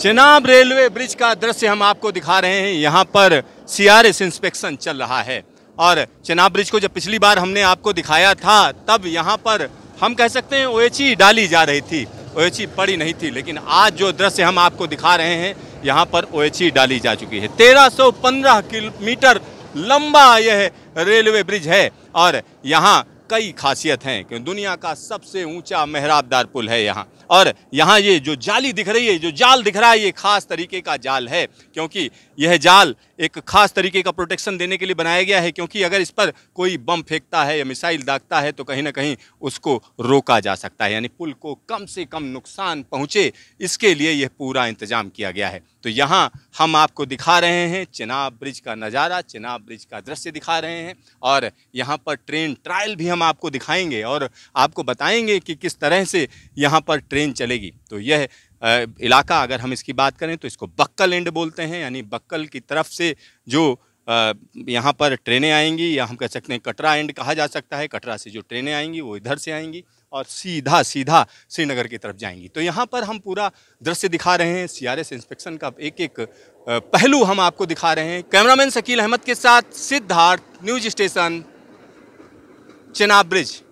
Chenab railway bridge का दृश्य हम आपको दिखा रहे हैं यहाँ पर सीआरएस इंस्पेक्शन चल रहा है और चेनाब ब्रिज को जब पिछली बार हमने आपको दिखाया था तब यहाँ पर हम कह सकते हैं ओएची डाली जा रही थी ओएची पड़ी नहीं थी लेकिन आज जो दृश्य हम आपको दिखा रहे हैं यहाँ पर ओएची डाली जा चुकी है 1315 किलोमीटर लंबा यह रेलवे ब्रिज है और यहाँ कई खासियत हैं क्योंकि दुनिया का सबसे ऊंचा मेहराबदार पुल है यहाँ और यहाँ ये जो जाली दिख रही है जो जाल दिख रहा है ये खास तरीके का जाल है क्योंकि यह जाल एक खास तरीके का प्रोटेक्शन देने के लिए बनाया गया है क्योंकि अगर इस पर कोई बम फेंकता है या मिसाइल दागता है तो कहीं ना कहीं उसको रोका जा सकता है यानी पुल को कम से कम नुकसान पहुँचे इसके लिए यह पूरा इंतजाम किया गया है तो यहाँ हम आपको दिखा रहे हैं चिनाब ब्रिज का नज़ारा चिनाब ब्रिज का दृश्य दिखा रहे हैं और यहाँ पर ट्रेन ट्रायल भी हम हम आपको दिखाएंगे और आपको बताएंगे कि किस तरह से यहाँ पर ट्रेन चलेगी तो यह इलाका अगर हम इसकी बात करें तो इसको बक्कल एंड बोलते हैं यानी बक्कल की तरफ से जो यहाँ पर ट्रेनें आएंगी या हम कह सकते हैं कटरा एंड कहा जा सकता है कटरा से जो ट्रेनें आएंगी वो इधर से आएंगी और सीधा सीधा श्रीनगर की तरफ जाएंगी तो यहाँ पर हम पूरा दृश्य दिखा रहे हैं सीआरएस इंस्पेक्शन का एक एक पहलू हम आपको दिखा रहे हैं कैमरामैन शकील अहमद के साथ Siddharth news station Chenab Bridge.